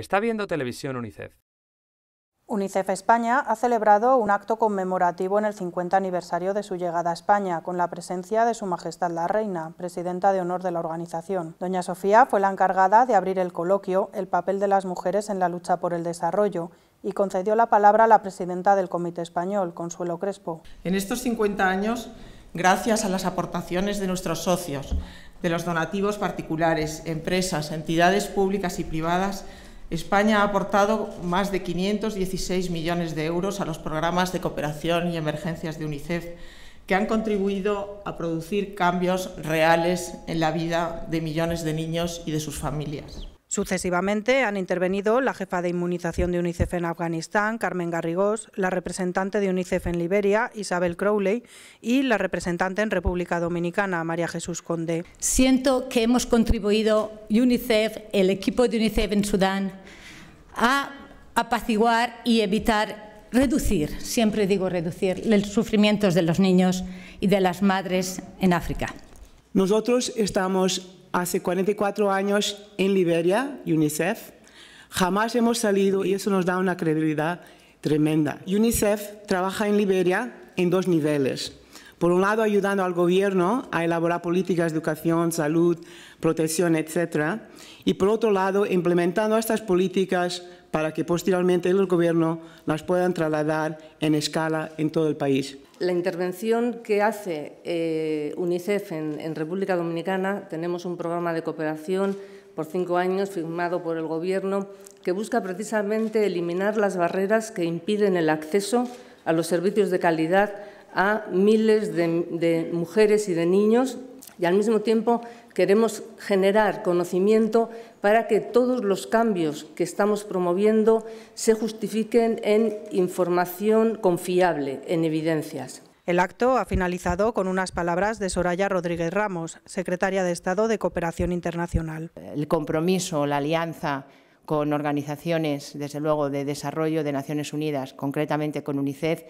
está viendo televisión UNICEF. UNICEF España ha celebrado un acto conmemorativo en el 50 aniversario de su llegada a España, con la presencia de Su Majestad la Reina, presidenta de honor de la organización. Doña Sofía fue la encargada de abrir el coloquio El papel de las mujeres en la lucha por el desarrollo y concedió la palabra a la presidenta del Comité Español, Consuelo Crespo. En estos 50 años, gracias a las aportaciones de nuestros socios, de los donativos particulares, empresas, entidades públicas y privadas, España ha aportado más de 516 millones de euros a los programas de cooperación y emergencias de UNICEF, que han contribuido a producir cambios reales en la vida de millones de niños y de sus familias. Sucesivamente han intervenido la jefa de inmunización de UNICEF en Afganistán, Carmen Garrigós, la representante de UNICEF en Liberia, Isabel Crowley, y la representante en República Dominicana, María Jesús Conde. Siento que hemos contribuido UNICEF, el equipo de UNICEF en Sudán, a apaciguar y evitar reducir, siempre digo reducir, los sufrimientos de los niños y de las madres en África. Nosotros estamos hace 44 años en Liberia, UNICEF. Jamás hemos salido y eso nos da una credibilidad tremenda. UNICEF trabaja en Liberia en dos niveles. Por un lado, ayudando al gobierno a elaborar políticas de educación, salud, protección, etc. Y por otro lado, implementando estas políticas para que posteriormente el gobierno las puedan trasladar en escala en todo el país. La intervención que hace eh, UNICEF en, República Dominicana, tenemos un programa de cooperación por cinco años firmado por el Gobierno que busca precisamente eliminar las barreras que impiden el acceso a los servicios de calidad a miles de, de mujeres y de niños y al mismo tiempo queremos generar conocimiento para que todos los cambios que estamos promoviendo se justifiquen en información confiable, en evidencias. El acto ha finalizado con unas palabras de Soraya Rodríguez Ramos, secretaria de Estado de Cooperación Internacional. El compromiso, la alianza con organizaciones, desde luego, de desarrollo de Naciones Unidas, concretamente con UNICEF,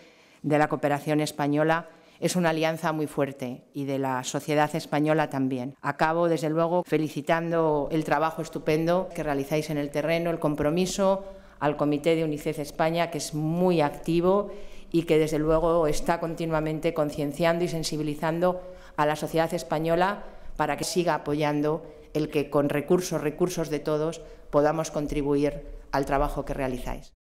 de la cooperación española, es una alianza muy fuerte y de la sociedad española también. Acabo, desde luego, felicitando el trabajo estupendo que realizáis en el terreno, el compromiso al Comité de UNICEF España, que es muy activo y que, desde luego, está continuamente concienciando y sensibilizando a la sociedad española para que siga apoyando el que con recursos, recursos de todos, podamos contribuir al trabajo que realizáis.